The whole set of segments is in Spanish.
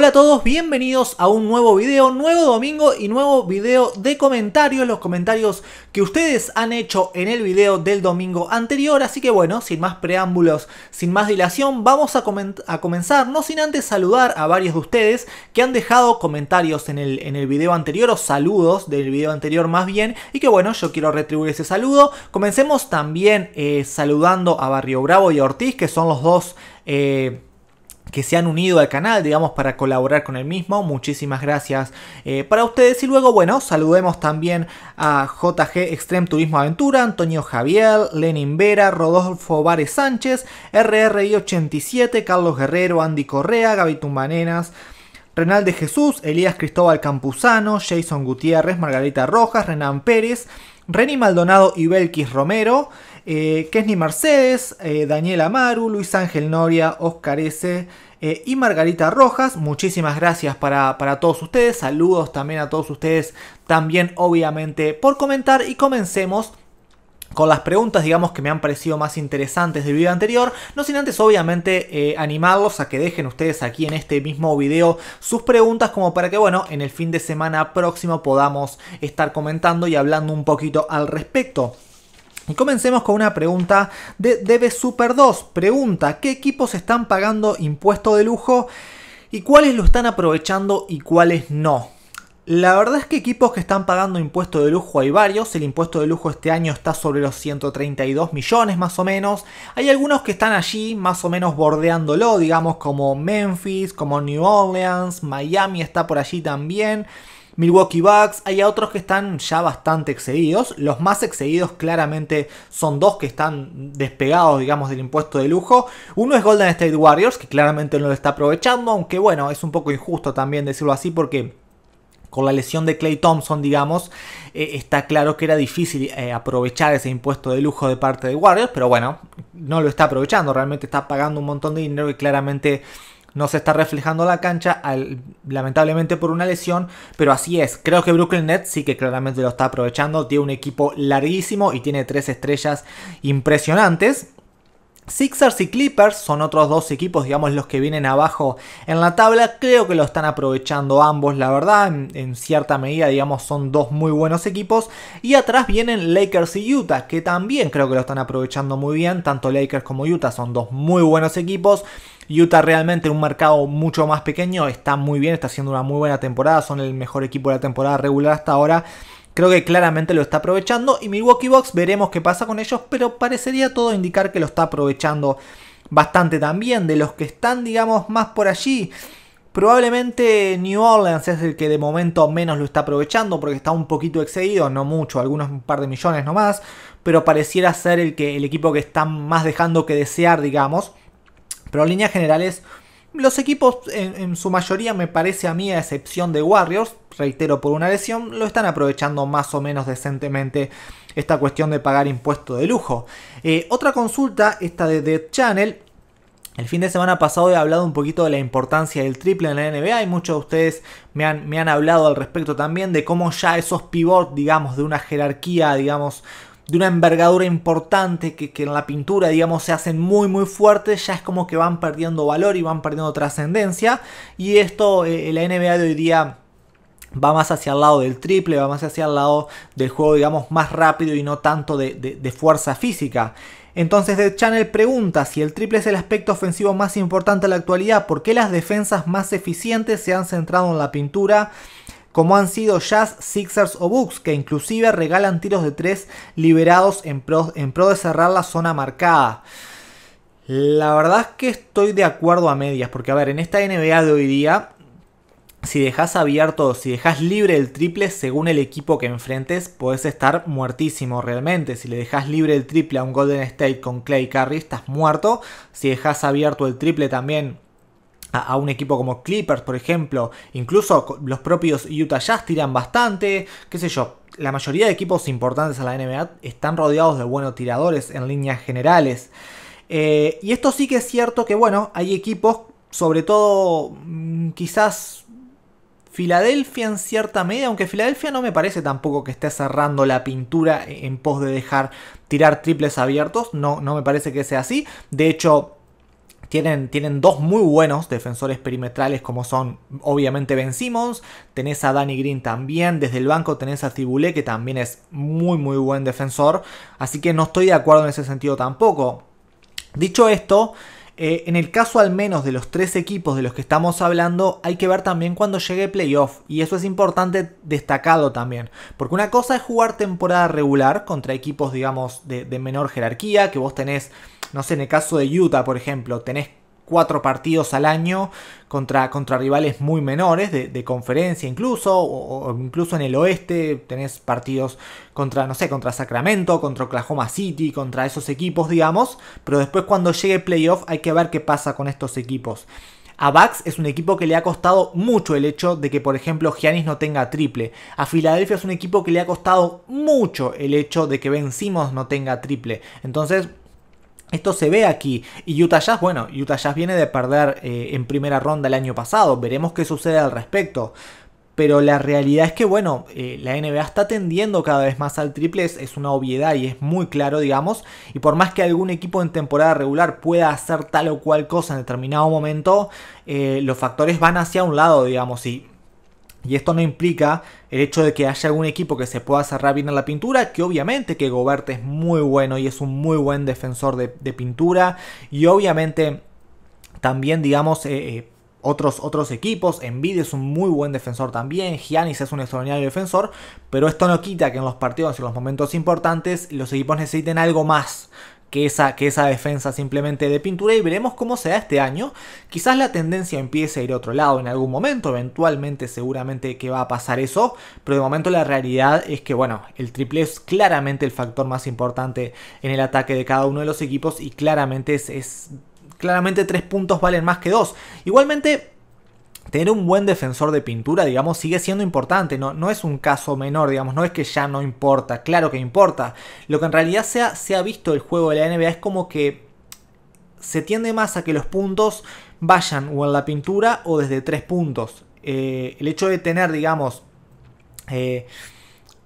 Hola a todos, bienvenidos a un nuevo video, nuevo domingo y nuevo video de comentarios, los comentarios que ustedes han hecho en el video del domingo anterior, así que bueno, sin más preámbulos, sin más dilación, vamos a, comenzar, no sin antes saludar a varios de ustedes que han dejado comentarios en el, en el video anterior o saludos del video anterior más bien, y que bueno, yo quiero retribuir ese saludo. Comencemos también eh, saludando a Barrio Bravo y a Ortiz, que son los dos... Eh, que se han unido al canal, digamos, para colaborar con el mismo. Muchísimas gracias eh, para ustedes. Y luego, bueno, saludemos también a JG Extreme Turismo Aventura, Antonio Javier, Lenin Vera, Rodolfo Vares Sánchez, RRI87, Carlos Guerrero, Andy Correa, Gaby Tumbanenas. Renal de Jesús, Elías Cristóbal Campuzano, Jason Gutiérrez, Margarita Rojas, Renan Pérez, Reni Maldonado y Belkis Romero eh, Mercedes, eh, Daniela Daniel Amaru, Luis Ángel Noria, Oscar S. Eh, y Margarita Rojas. Muchísimas gracias para, todos ustedes. Saludos también a todos ustedes. También obviamente por comentar y comencemos. Con las preguntas, digamos, que me han parecido más interesantes del video anterior, no sin antes obviamente eh, animarlos a que dejen ustedes aquí en este mismo video sus preguntas como para que, bueno, en el fin de semana próximo podamos estar comentando y hablando un poquito al respecto. Y Comencemos con una pregunta de DB Super 2. Pregunta, ¿qué equipos están pagando impuesto de lujo y cuáles lo están aprovechando y cuáles no? La verdad es que equipos que están pagando impuesto de lujo hay varios, el impuesto de lujo este año está sobre los 132 millones más o menos, hay algunos que están allí más o menos bordeándolo, digamos como Memphis, como New Orleans, Miami está por allí también, Milwaukee Bucks, hay otros que están ya bastante excedidos. Los más excedidos claramente son dos que están despegados, digamos, del impuesto de lujo. Uno es Golden State Warriors, que claramente no lo está aprovechando, aunque bueno, es un poco injusto también decirlo así porque con la lesión de Clay Thompson, digamos, eh, está claro que era difícil eh, aprovechar ese impuesto de lujo de parte de Warriors, pero bueno, no lo está aprovechando, realmente está pagando un montón de dinero y claramente no se está reflejando la cancha, lamentablemente por una lesión, pero así es. Creo que Brooklyn Nets sí que claramente lo está aprovechando, tiene un equipo larguísimo y tiene tres estrellas impresionantes. Sixers y Clippers son otros dos equipos, digamos, los que vienen abajo en la tabla. Creo que lo están aprovechando ambos, la verdad. en, cierta medida, digamos, son dos muy buenos equipos. Y atrás vienen Lakers y Utah, que también creo que lo están aprovechando muy bien. Tanto Lakers como Utah son dos muy buenos equipos. Utah realmente un mercado mucho más pequeño está muy bien, está haciendo una muy buena temporada, son el mejor equipo de la temporada regular hasta ahora. Creo que claramente lo está aprovechando y Milwaukee Bucks veremos qué pasa con ellos, pero parecería todo indicar que lo está aprovechando bastante también. De los que están, digamos, más por allí, Probablemente New Orleans es el que de momento menos lo está aprovechando porque está un poquito excedido, no mucho, algunos par de millones nomás, pero pareciera ser el, que, el equipo que está más dejando que desear, digamos. Pero en líneas generales, los equipos en, su mayoría me parece a mí, a excepción de Warriors, reitero por una lesión, lo están aprovechando más o menos decentemente esta cuestión de pagar impuesto de lujo. Eh, otra consulta, esta de Dead Channel, el fin de semana pasado he hablado un poquito de la importancia del triple en la NBA y muchos de ustedes me han, me han hablado al respecto también de cómo ya esos pivots, digamos, de una jerarquía, digamos, de una envergadura importante que, que, en la pintura, digamos, se hacen muy muy fuertes, ya es como que van perdiendo valor y van perdiendo trascendencia. Y esto, eh, la NBA de hoy día va más hacia el lado del triple, va más hacia el lado del juego, digamos, más rápido y no tanto de, de, fuerza física. Entonces The Channel pregunta si el triple es el aspecto ofensivo más importante en la actualidad, ¿por qué las defensas más eficientes se han centrado en la pintura? como han sido Jazz, Sixers o Bucks, que inclusive regalan tiros de tres liberados en pro, de cerrar la zona marcada. La verdad es que estoy de acuerdo a medias, porque a ver, en esta NBA de hoy día si dejas abierto, si dejas libre el triple según el equipo que enfrentes, puedes estar muertísimo realmente. Si le dejas libre el triple a un Golden State con Clay Curry, estás muerto. Si dejas abierto el triple también a, un equipo como Clippers, por ejemplo, incluso los propios Utah Jazz tiran bastante, qué sé yo, la mayoría de equipos importantes a la NBA están rodeados de buenos tiradores en líneas generales. Eh, y esto sí que es cierto que, bueno, hay equipos, sobre todo mm, quizás Filadelfia en cierta medida, aunque Filadelfia no me parece tampoco que esté cerrando la pintura en pos de dejar tirar triples abiertos, no, no me parece que sea así. De hecho, tienen, dos muy buenos defensores perimetrales como son obviamente Ben Simmons, tenés a Danny Green también, desde el banco tenés a Cibulé que también es muy muy buen defensor, así que no estoy de acuerdo en ese sentido tampoco. Dicho esto, eh, en el caso al menos de los tres equipos de los que estamos hablando, hay que ver también cuando llegue playoff. Y eso es importante destacado también. Porque una cosa es jugar temporada regular contra equipos, digamos, de, de menor jerarquía, que vos tenés no sé, en el caso de Utah, por ejemplo, tenés cuatro partidos al año contra, contra rivales muy menores, de, conferencia incluso, o, incluso en el oeste tenés partidos contra, no sé, contra Sacramento, contra Oklahoma City, contra esos equipos, digamos, pero después cuando llegue el playoff hay que ver qué pasa con estos equipos. A Bucks es un equipo que le ha costado mucho el hecho de que, por ejemplo, Giannis no tenga triple. A Filadelfia es un equipo que le ha costado mucho el hecho de que Ben Simmons no tenga triple. Entonces, esto se ve aquí. Y Utah Jazz, bueno, Utah Jazz viene de perder eh, en primera ronda el año pasado. Veremos qué sucede al respecto. Pero la realidad es que, bueno, eh, la NBA está tendiendo cada vez más al triple, es, una obviedad y es muy claro, digamos. Y por más que algún equipo en temporada regular pueda hacer tal o cual cosa en determinado momento, eh, los factores van hacia un lado, digamos. Y y esto no implica el hecho de que haya algún equipo que se pueda cerrar bien en la pintura, que obviamente que Gobert es muy bueno y es un muy buen defensor de, pintura. Y obviamente también, digamos, eh, eh, otros, otros equipos. Envidia es un muy buen defensor también. Giannis es un extraordinario defensor. Pero esto no quita que en los partidos y en los momentos importantes los equipos necesiten algo más que esa, que esa defensa simplemente de pintura y veremos cómo se da este año. Quizás la tendencia empiece a ir a otro lado en algún momento, eventualmente seguramente que va a pasar eso, pero de momento la realidad es que bueno, el triple es claramente el factor más importante en el ataque de cada uno de los equipos y claramente es, es claramente tres puntos valen más que dos. Igualmente tener un buen defensor de pintura, digamos, sigue siendo importante, no, no es un caso menor, digamos, no es que ya no importa, claro que importa. Lo que en realidad se ha, se ha visto el juego de la NBA es como que se tiende más a que los puntos vayan o en la pintura o desde tres puntos. Eh, el hecho de tener, digamos, eh,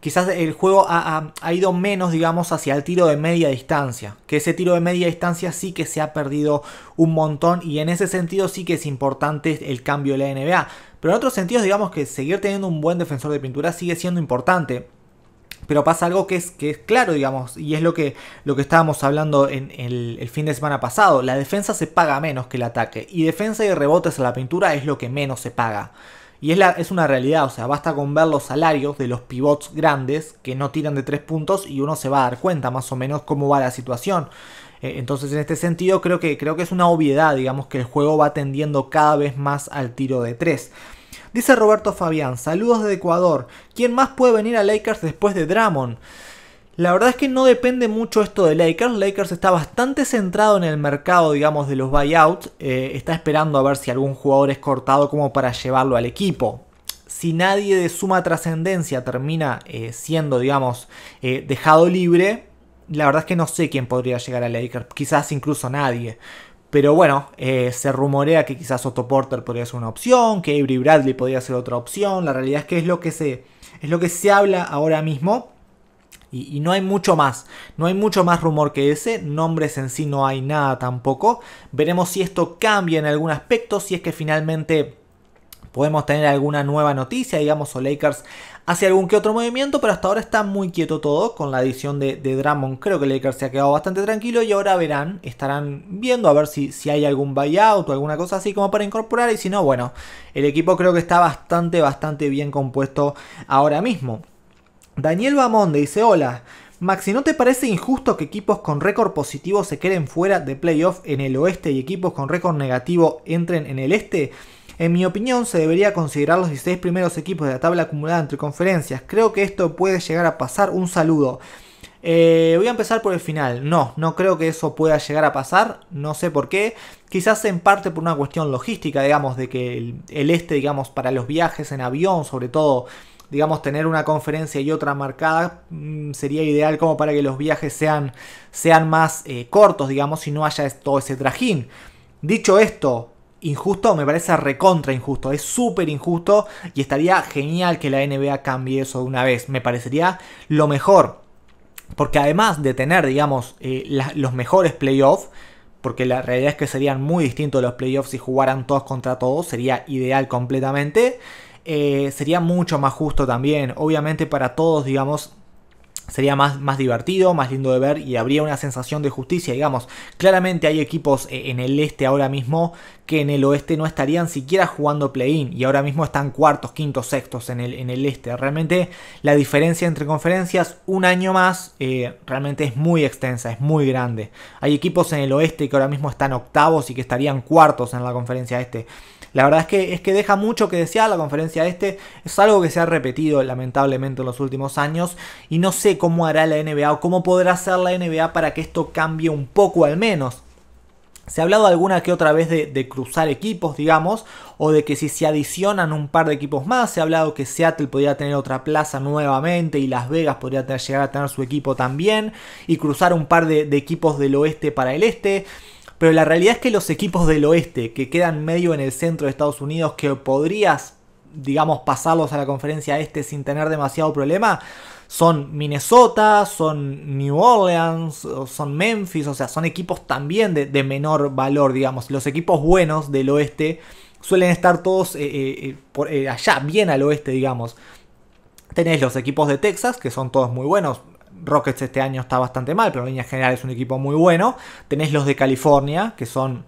quizás el juego ha, ido menos, digamos, hacia el tiro de media distancia. Que ese tiro de media distancia sí que se ha perdido un montón y en ese sentido sí que es importante el cambio de la NBA. Pero en otros sentidos, digamos que seguir teniendo un buen defensor de pintura sigue siendo importante. Pero pasa algo que es, que claro, digamos, y es lo que, estábamos hablando en el, el, fin de semana pasado. La defensa se paga menos que el ataque. Y defensa y rebotes a la pintura es lo que menos se paga. Y es, una realidad, o sea, basta con ver los salarios de los pivots grandes que no tiran de tres puntos y uno se va a dar cuenta más o menos cómo va la situación. Eh, entonces, en este sentido, creo que, creo que es una obviedad, digamos, que el juego va tendiendo cada vez más al tiro de tres. Dice Roberto Fabián, saludos de Ecuador. ¿Quién más puede venir a Lakers después de Dramon? La verdad es que no depende mucho esto de Lakers. Lakers está bastante centrado en el mercado, digamos, de los buyouts. Eh, está esperando a ver si algún jugador es cortado como para llevarlo al equipo. Si nadie de suma trascendencia termina eh, siendo, digamos, eh, dejado libre, la verdad es que no sé quién podría llegar a Lakers. Quizás incluso nadie. Pero bueno, se rumorea que quizás Otto Porter podría ser una opción, que Avery Bradley podría ser otra opción. La realidad es que es lo que se, es lo que se habla ahora mismo. Y, no hay mucho más, no hay mucho más rumor que ese, nombres en sí no hay nada tampoco. Veremos si esto cambia en algún aspecto, si es que finalmente podemos tener alguna nueva noticia, digamos, o Lakers hace algún que otro movimiento, pero hasta ahora está muy quieto todo con la adición de, de Creo que Lakers se ha quedado bastante tranquilo y ahora verán, estarán viendo a ver si, si hay algún buyout o alguna cosa así como para incorporar y si no, bueno, el equipo creo que está bastante, bastante bien compuesto ahora mismo. Daniel Bamonde dice, hola, Maxi, ¿no te parece injusto que equipos con récord positivo se queden fuera de playoff en el oeste y equipos con récord negativo entren en el este? En mi opinión, se debería considerar los 16 primeros equipos de la tabla acumulada entre conferencias. Creo que esto puede llegar a pasar. Un saludo. Eh, voy a empezar por el final. No, no creo que eso pueda llegar a pasar. No sé por qué. Quizás en parte por una cuestión logística, digamos, de que el este, digamos, para los viajes en avión, sobre todo, digamos, tener una conferencia y otra marcada mm, sería ideal como para que los viajes sean, sean más eh, cortos, digamos, si no haya todo ese trajín. Dicho esto, injusto me parece recontra injusto, es súper injusto y estaría genial que la NBA cambie eso de una vez, me parecería lo mejor. Porque además de tener, digamos, eh, los mejores playoffs, porque la realidad es que serían muy distintos los playoffs si jugaran todos contra todos, sería ideal completamente. Eh, sería mucho más justo también. Obviamente para todos, digamos, sería más, más, divertido, más lindo de ver y habría una sensación de justicia, digamos. Claramente hay equipos eh, en el este ahora mismo que en el oeste no estarían siquiera jugando play-in y ahora mismo están cuartos, quintos, sextos en el, en el este. Realmente la diferencia entre conferencias un año más eh, realmente es muy extensa, es muy grande. Hay equipos en el oeste que ahora mismo están octavos y que estarían cuartos en la conferencia este. La verdad es que, es que deja mucho que desear la conferencia este. Es algo que se ha repetido lamentablemente en los últimos años y no sé cómo hará la NBA o cómo podrá hacer la NBA para que esto cambie un poco al menos. Se ha hablado alguna que otra vez de, cruzar equipos, digamos, o de que si se adicionan un par de equipos más, se ha hablado que Seattle podría tener otra plaza nuevamente y Las Vegas podría llegar a tener su equipo también, y cruzar un par de equipos del oeste para el este. Pero la realidad es que los equipos del oeste, que quedan medio en el centro de Estados Unidos, que podrías, digamos, pasarlos a la conferencia este sin tener demasiado problema, son Minnesota, son New Orleans, son Memphis, o sea, son equipos también de, menor valor, digamos. Los equipos buenos del oeste suelen estar todos eh, eh, eh, allá, bien al oeste, digamos. Tenés los equipos de Texas, que son todos muy buenos. Rockets este año está bastante mal, pero en línea general es un equipo muy bueno. Tenés los de California, que son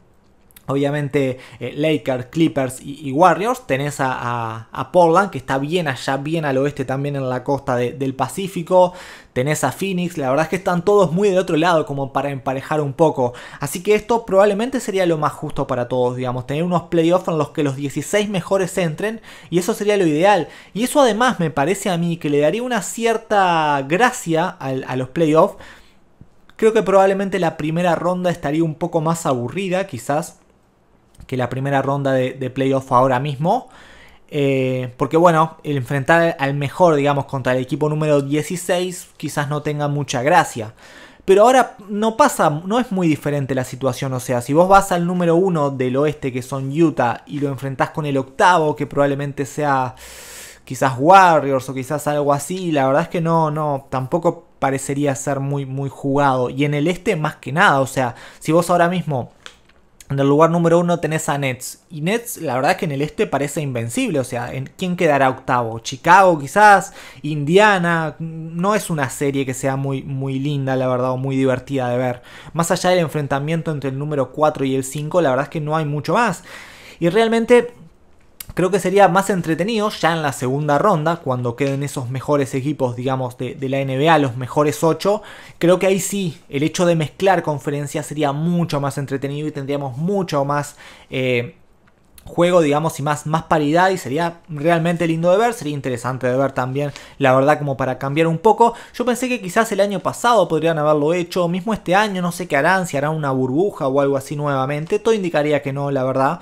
Obviamente eh, Lakers, Clippers y, Warriors. Tenés a, Portland, que está bien allá, bien al oeste también en la costa del Pacífico. Tenés a Phoenix. La verdad es que están todos muy de otro lado como para emparejar un poco. Así que esto probablemente sería lo más justo para todos, digamos. Tener unos playoffs en los que los 16 mejores entren. Y eso sería lo ideal. Y eso además me parece a mí que le daría una cierta gracia a, a los playoffs. Creo que probablemente la primera ronda estaría un poco más aburrida, quizás que la primera ronda de, playoff ahora mismo. Eh, porque bueno, el enfrentar al mejor, digamos, contra el equipo número 16 quizás no tenga mucha gracia. Pero ahora no pasa, no es muy diferente la situación. O sea, si vos vas al número 1 del oeste, que son Utah, y lo enfrentás con el octavo, que probablemente sea quizás Warriors o quizás algo así, la verdad es que no, no, tampoco parecería ser muy, muy jugado. Y en el este, más que nada, o sea, si vos ahora mismo en el lugar número uno tenés a Nets. Y Nets, la verdad es que en el este parece invencible. O sea, ¿quién quedará octavo? ¿Chicago quizás? ¿Indiana? No es una serie que sea muy, muy linda, la verdad, o muy divertida de ver. Más allá del enfrentamiento entre el número 4 y el 5, la verdad es que no hay mucho más. Y realmente Creo que sería más entretenido ya en la segunda ronda, cuando queden esos mejores equipos, digamos, de, la NBA, los mejores 8. Creo que ahí sí, el hecho de mezclar conferencias sería mucho más entretenido y tendríamos mucho más eh, juego, digamos, y más, más paridad. Y sería realmente lindo de ver, sería interesante de ver también, la verdad, como para cambiar un poco. Yo pensé que quizás el año pasado podrían haberlo hecho, mismo este año, no sé qué harán, si harán una burbuja o algo así nuevamente. Todo indicaría que no, la verdad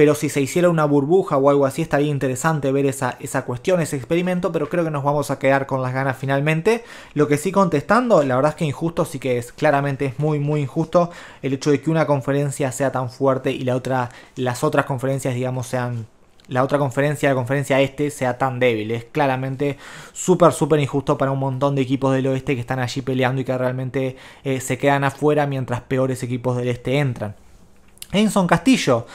pero si se hiciera una burbuja o algo así estaría interesante ver esa, esa cuestión, ese experimento, pero creo que nos vamos a quedar con las ganas finalmente. Lo que sí contestando, la verdad es que injusto sí que es, claramente es muy muy injusto el hecho de que una conferencia sea tan fuerte y la otra, las otras conferencias digamos sean la otra conferencia, la conferencia este, sea tan débil. Es claramente súper, súper injusto para un montón de equipos del oeste que están allí peleando y que realmente eh, se quedan afuera mientras peores equipos del este entran. Enson Castillo.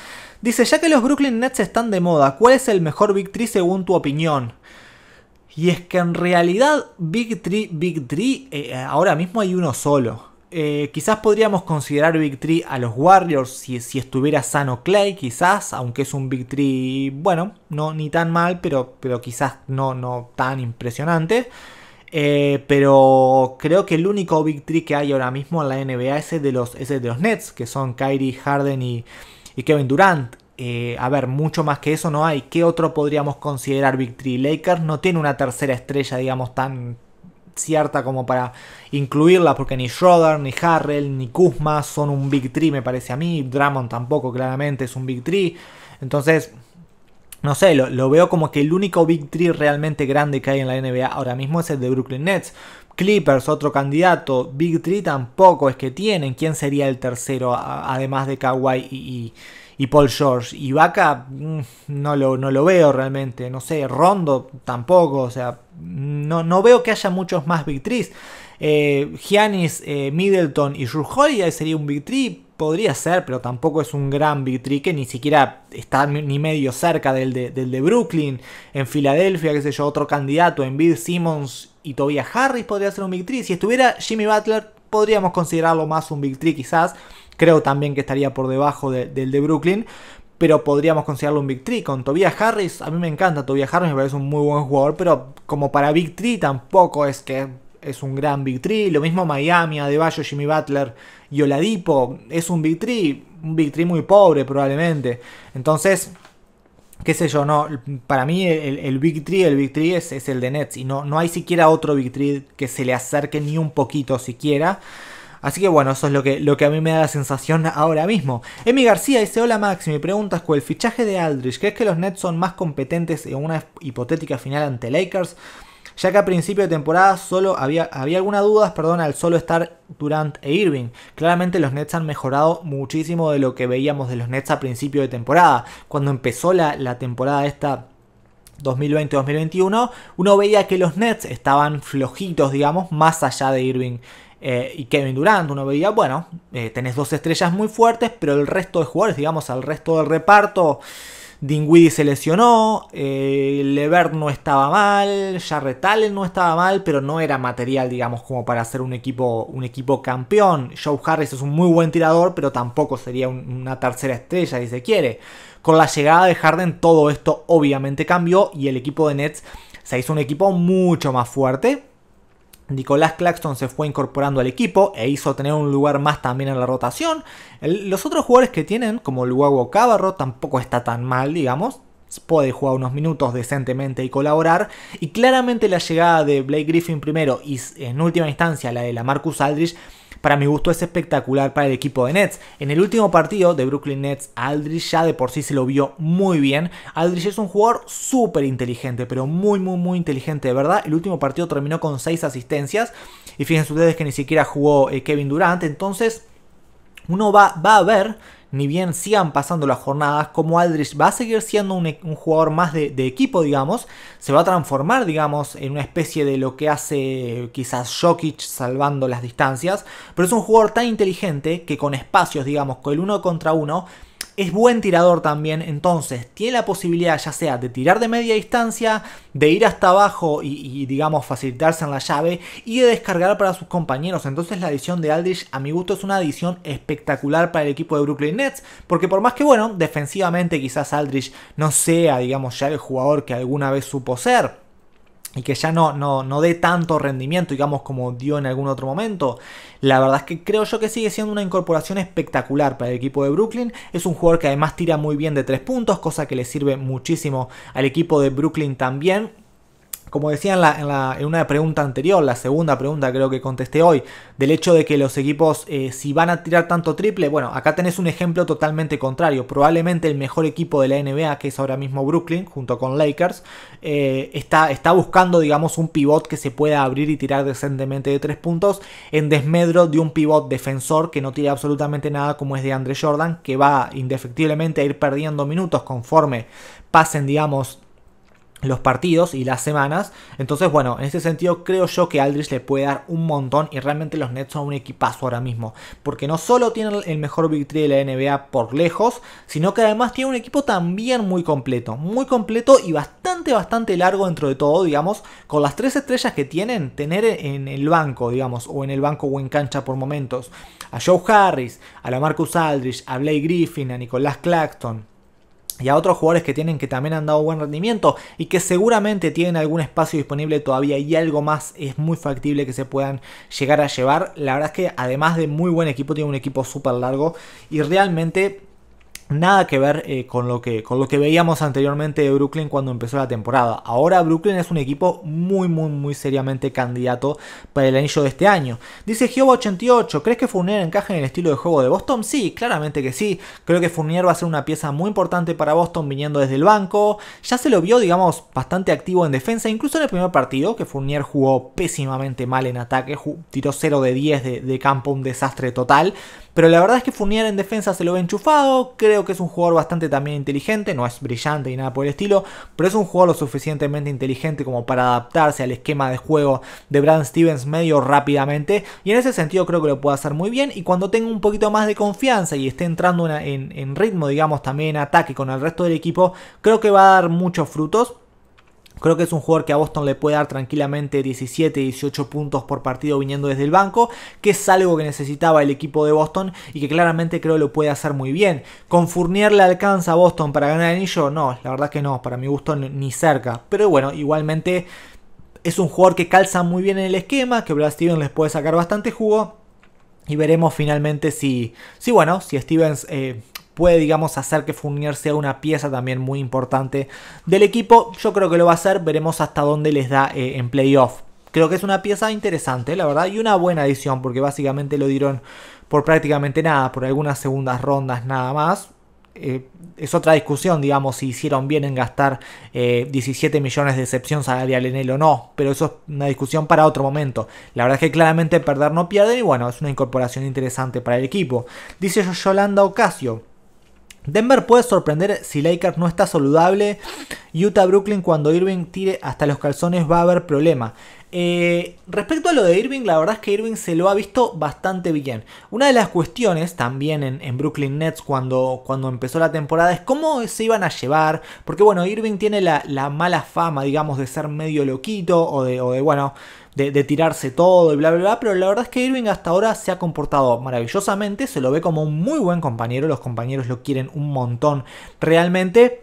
Dice, ya que los Brooklyn Nets están de moda, ¿cuál es el mejor Big 3 según tu opinión? Y es que en realidad Big 3, Big 3, eh, ahora mismo hay uno solo. Eh, quizás podríamos considerar Big 3 a los Warriors si, si, estuviera sano Clay, quizás, aunque es un Big Tree, bueno, no ni tan mal, pero, pero quizás no, no tan impresionante. Eh, pero creo que el único Big 3 que hay ahora mismo en la NBA es de los, es de los Nets, que son Kyrie, Harden y, y Kevin Durant. Eh, a ver, mucho más que eso no hay. ¿Qué otro podríamos considerar Big Three? Lakers no tiene una tercera estrella, digamos, tan cierta como para incluirla, porque ni Schroeder, ni Harrell, ni Kuzma son un Big Tree, me parece a mí. Drummond tampoco, claramente, es un Big Tree. Entonces, no sé, lo, veo como que el único Big Tree realmente grande que hay en la NBA ahora mismo es el de Brooklyn Nets. Clippers, otro candidato. Big Tree tampoco es que tienen. ¿Quién sería el tercero? Además de Kawhi y, Paul George. Y Vaca mm, no lo, no lo veo realmente. No sé, Rondo tampoco. O sea, no, no veo que haya muchos más Big 3. Eh, Giannis, eh, Middleton y Ruth ahí sería un Big Three. Podría ser, pero tampoco es un gran Big Three que ni siquiera está ni medio cerca del de, Brooklyn. En Filadelfia, qué sé yo, otro candidato, en Bill Simmons y Tobias Harris podría ser un Big Three. Si estuviera Jimmy Butler, podríamos considerarlo más un Big Three quizás. Creo también que estaría por debajo del de Brooklyn. Pero podríamos considerarlo un Big Three. Con Tobias Harris, a mí me encanta Tobias Harris, me parece un muy buen jugador. Pero como para Big Tree tampoco es que es un gran Big Tree. Lo mismo Miami, Adebayo, Jimmy Butler y Oladipo. Es un Big Tree, un Big Tree muy pobre probablemente. Entonces, qué sé yo, no. Para mí el, Big Tree, el Big Tree es, el de Nets. Y no, no hay siquiera otro Big Tree que se le acerque ni un poquito siquiera. Así que bueno, eso es lo que, lo que a mí me da la sensación ahora mismo. Emi García dice, hola Max, mi pregunta es con el fichaje de Aldrich, ¿crees que los Nets son más competentes en una hipotética final ante Lakers? ya que a principio de temporada solo había, había algunas dudas perdón, al solo estar Durant e Irving. Claramente los Nets han mejorado muchísimo de lo que veíamos de los Nets a principio de temporada. Cuando empezó la, temporada esta 2020-2021, uno veía que los Nets estaban flojitos, digamos, más allá de Irving eh, y Kevin Durant. Uno veía, bueno, eh, tenés dos estrellas muy fuertes, pero el resto de jugadores, digamos, al resto del reparto Dingwiddie se lesionó, eh, Levert no estaba mal, Jarrett no estaba mal, pero no era material, digamos, como para ser un equipo, un equipo campeón. Joe Harris es un muy buen tirador, pero tampoco sería una tercera estrella, si se quiere. Con la llegada de Harden, todo esto obviamente cambió y el equipo de Nets se hizo un equipo mucho más fuerte Nicolás Claxton se fue incorporando al equipo e hizo tener un lugar más también en la rotación. los otros jugadores que tienen, como el huevo Cabarro, tampoco está tan mal, digamos. Puede jugar unos minutos decentemente y colaborar. Y claramente la llegada de Blake Griffin primero y en última instancia la de la Marcus Aldridge para mi gusto es espectacular para el equipo de Nets. En el último partido de Brooklyn Nets, Aldridge ya de por sí se lo vio muy bien. Aldridge es un jugador súper inteligente, pero muy, muy, muy inteligente, de verdad. El último partido terminó con seis asistencias. Y fíjense ustedes que ni siquiera jugó eh, Kevin Durant. Entonces, uno va, va a ver ni bien sigan pasando las jornadas, como Aldrich va a seguir siendo e-, un, jugador más de, de, equipo, digamos, se va a transformar, digamos, en una especie de lo que hace quizás Jokic salvando las distancias, pero es un jugador tan inteligente que con espacios, digamos, con el uno contra uno, es buen tirador también, entonces tiene la posibilidad ya sea de tirar de media distancia, de ir hasta abajo y, digamos facilitarse en la llave y de descargar para sus compañeros. Entonces la adición de Aldrich a mi gusto es una adición espectacular para el equipo de Brooklyn Nets, porque por más que bueno, defensivamente quizás Aldrich no sea digamos ya el jugador que alguna vez supo ser, y que ya no, no, no dé tanto rendimiento, digamos, como dio en algún otro momento. La verdad es que creo yo que sigue siendo una incorporación espectacular para el equipo de Brooklyn. Es un jugador que además tira muy bien de tres puntos, cosa que le sirve muchísimo al equipo de Brooklyn también como decía en, una pregunta anterior, la segunda pregunta creo que contesté hoy, del hecho de que los equipos eh, si van a tirar tanto triple, bueno, acá tenés un ejemplo totalmente contrario. Probablemente el mejor equipo de la NBA, que es ahora mismo Brooklyn, junto con Lakers, eh, está, está buscando, digamos, un pivot que se pueda abrir y tirar decentemente de tres puntos en desmedro de un pivot defensor que no tira absolutamente nada como es de Andre Jordan, que va indefectiblemente a ir perdiendo minutos conforme pasen, digamos, los partidos y las semanas. Entonces, bueno, en ese sentido creo yo que Aldridge le puede dar un montón y realmente los Nets son un equipazo ahora mismo. Porque no solo tienen el mejor victory de la NBA por lejos, sino que además tiene un equipo también muy completo. Muy completo y bastante, bastante largo dentro de todo, digamos. Con las tres estrellas que tienen, tener en el banco, digamos, o en el banco o en cancha por momentos. A Joe Harris, a la Marcus Aldridge, a Blake Griffin, a Nicolás Claxton y a otros jugadores que tienen que también han dado buen rendimiento y que seguramente tienen algún espacio disponible todavía y algo más es muy factible que se puedan llegar a llevar. La verdad es que además de muy buen equipo, tiene un equipo súper largo y realmente Nada que ver eh, con, lo que, con lo que veíamos anteriormente de Brooklyn cuando empezó la temporada. Ahora Brooklyn es un equipo muy, muy, muy seriamente candidato para el anillo de este año. Dice Gioba88, ¿crees que Fournier encaja en el estilo de juego de Boston? Sí, claramente que sí. Creo que Fournier va a ser una pieza muy importante para Boston viniendo desde el banco. Ya se lo vio, digamos, bastante activo en defensa, incluso en el primer partido, que Fournier jugó pésimamente mal en ataque, tiró 0 de 10 de campo, un desastre total. Pero la verdad es que Furnier en defensa se lo ve enchufado. Creo que es un jugador bastante también inteligente. No es brillante ni nada por el estilo. Pero es un jugador lo suficientemente inteligente como para adaptarse al esquema de juego de Brad Stevens medio rápidamente. Y en ese sentido creo que lo puede hacer muy bien. Y cuando tenga un poquito más de confianza y esté entrando en, en ritmo, digamos, también en ataque con el resto del equipo, creo que va a dar muchos frutos. Creo que es un jugador que a Boston le puede dar tranquilamente 17, 18 puntos por partido viniendo desde el banco, que es algo que necesitaba el equipo de Boston y que claramente creo lo puede hacer muy bien. ¿Con Furnier le alcanza a Boston para ganar el anillo? No, la verdad que no, para mi gusto ni cerca. Pero bueno, igualmente es un jugador que calza muy bien en el esquema, que Brad Stevens les puede sacar bastante jugo. Y veremos finalmente si, si bueno, si Stevens eh, puede, digamos, hacer que funir sea una pieza también muy importante del equipo. Yo creo que lo va a hacer, veremos hasta dónde les da eh, en playoff. Creo que es una pieza interesante, la verdad, y una buena adición, porque básicamente lo dieron por prácticamente nada, por algunas segundas rondas nada más. Eh, es otra discusión, digamos, si hicieron bien en gastar 17 eh, millones de excepción salarial en él o no, pero eso es una discusión para otro momento. La verdad es que claramente perder no pierde y bueno, es una incorporación interesante para el equipo. Dice Yolanda Ocasio. Denver puede sorprender si Lakers no está saludable. Utah-Brooklyn cuando Irving tire hasta los calzones va a haber problema. Eh, respecto a lo de Irving, la verdad es que Irving se lo ha visto bastante bien. Una de las cuestiones también en, Brooklyn Nets cuando, cuando empezó la temporada es cómo se iban a llevar. Porque bueno, Irving tiene la, mala fama, digamos, de ser medio loquito o de, o de bueno de, tirarse todo y bla, bla, bla. Pero la verdad es que Irving hasta ahora se ha comportado maravillosamente, se lo ve como un muy buen compañero, los compañeros lo quieren un montón realmente.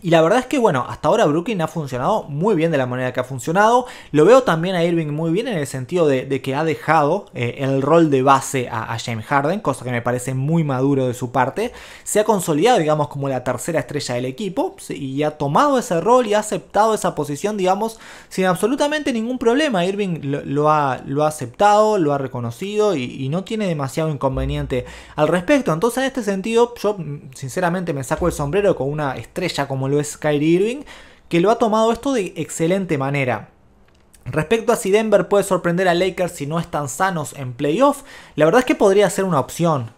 Y la verdad es que, bueno, hasta ahora Brooklyn ha funcionado muy bien de la manera que ha funcionado. Lo veo también a Irving muy bien en el sentido de, que ha dejado eh, el rol de base a, James Harden, cosa que me parece muy maduro de su parte. Se ha consolidado, digamos, como la tercera estrella del equipo y ha tomado ese rol y ha aceptado esa posición, digamos, sin absolutamente ningún problema. Irving lo, ha, aceptado, lo ha reconocido y, y no tiene demasiado inconveniente al respecto. Entonces, en este sentido, yo mm, sinceramente me saco el sombrero con una estrella como como lo es Kyrie Irving, que lo ha tomado esto de excelente manera. Respecto a si Denver puede sorprender a Lakers si no están sanos en playoff, la verdad es que podría ser una opción.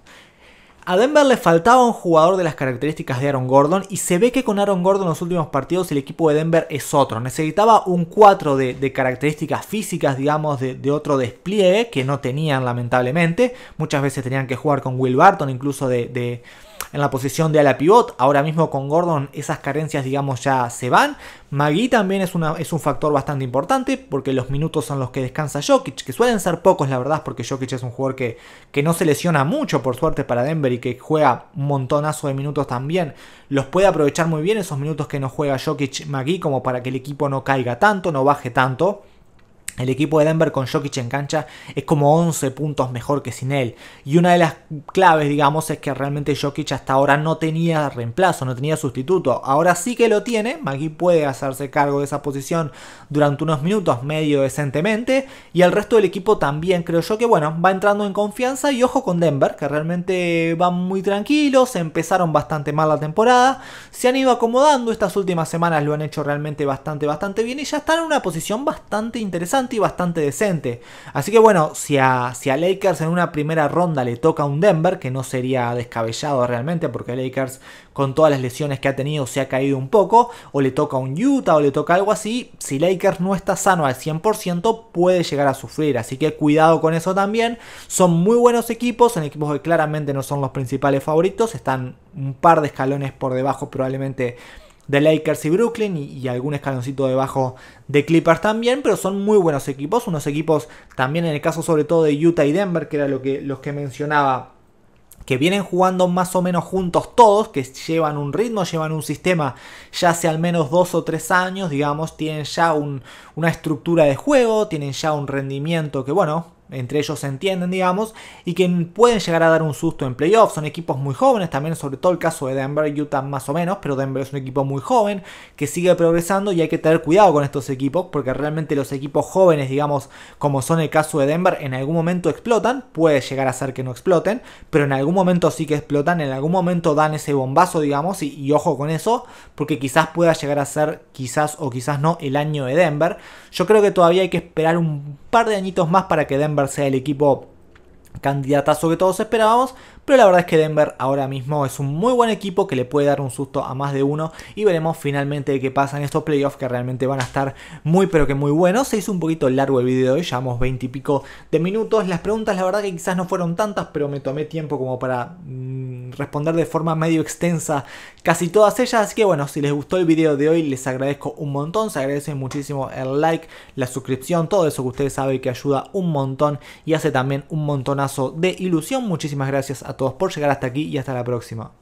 A Denver le faltaba un jugador de las características de Aaron Gordon y se ve que con Aaron Gordon en los últimos partidos el equipo de Denver es otro. Necesitaba un 4 de, características físicas, digamos, de, otro despliegue que no tenían lamentablemente. Muchas veces tenían que jugar con Will Barton incluso de en la posición de ala pivot. Ahora mismo con Gordon esas carencias digamos ya se van. Magui también es, una, es un factor bastante importante porque los minutos son los que descansa Jokic, que suelen ser pocos la verdad porque Jokic es un jugador que, que no se lesiona mucho por suerte para Denver y que juega un montonazo de minutos también. Los puede aprovechar muy bien esos minutos que no juega Jokic Magui como para que el equipo no caiga tanto, no baje tanto. El equipo de Denver con Jokic en cancha es como 11 puntos mejor que sin él. Y una de las claves, digamos, es que realmente Jokic hasta ahora no tenía reemplazo, no tenía sustituto. Ahora sí que lo tiene. Magui puede hacerse cargo de esa posición durante unos minutos medio decentemente. Y el resto del equipo también, creo yo que, bueno, va entrando en confianza. Y ojo con Denver, que realmente van muy tranquilos. Empezaron bastante mal la temporada. Se han ido acomodando. Estas últimas semanas lo han hecho realmente bastante, bastante bien. Y ya están en una posición bastante interesante y bastante decente. Así que bueno, si a, si a Lakers en una primera ronda le toca un Denver, que no sería descabellado realmente porque Lakers con todas las lesiones que ha tenido se ha caído un poco, o le toca un Utah o le toca algo así, si Lakers no está sano al 100% puede llegar a sufrir, así que cuidado con eso también, son muy buenos equipos, son equipos que claramente no son los principales favoritos, están un par de escalones por debajo probablemente de Lakers y Brooklyn y, algún escaloncito debajo de Clippers también, pero son muy buenos equipos, unos equipos también en el caso sobre todo de Utah y Denver, que era lo que, los que mencionaba que vienen jugando más o menos juntos todos, que llevan un ritmo, llevan un sistema ya hace al menos dos o tres años, digamos, tienen ya una estructura de juego, tienen ya un rendimiento que, bueno, entre ellos se entienden, digamos, y que pueden llegar a dar un susto en playoffs. Son equipos muy jóvenes, también sobre todo el caso de Denver, Utah más o menos, pero Denver es un equipo muy joven que sigue progresando y hay que tener cuidado con estos equipos porque realmente los equipos jóvenes, digamos, como son el caso de Denver, en algún momento explotan, puede llegar a ser que no exploten, pero en algún momento sí que explotan, en algún momento dan ese bombazo, digamos, y, y ojo con eso, porque quizás pueda llegar a ser, quizás o quizás no, el año de Denver. Yo creo que todavía hay que esperar un par de añitos más para que Denver sea el equipo candidata sobre todos esperábamos, pero la verdad es que Denver ahora mismo es un muy buen equipo que le puede dar un susto a más de uno y veremos finalmente qué pasa en estos playoffs que realmente van a estar muy pero que muy buenos. Se hizo un poquito largo el video hoy, llevamos 20 y pico de minutos. Las preguntas la verdad que quizás no fueron tantas, pero me tomé tiempo como para mm, responder de forma medio extensa casi todas ellas. Así que bueno, si les gustó el video de hoy les agradezco un montón, se agradece muchísimo el like, la suscripción, todo eso que ustedes saben que ayuda un montón y hace también un montonazo de ilusión. Muchísimas gracias a todos por llegar hasta aquí y hasta la próxima.